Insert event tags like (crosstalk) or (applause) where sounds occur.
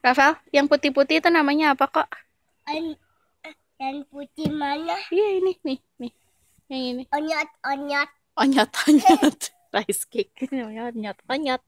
Rafael, yang putih-putih itu namanya apa kok? Yang putih mana? Iya ini, nih, nih. Yang ini. Onyot, onyot. Onyot, onyot. (laughs) Rice cake. Namanya onyot, onyot.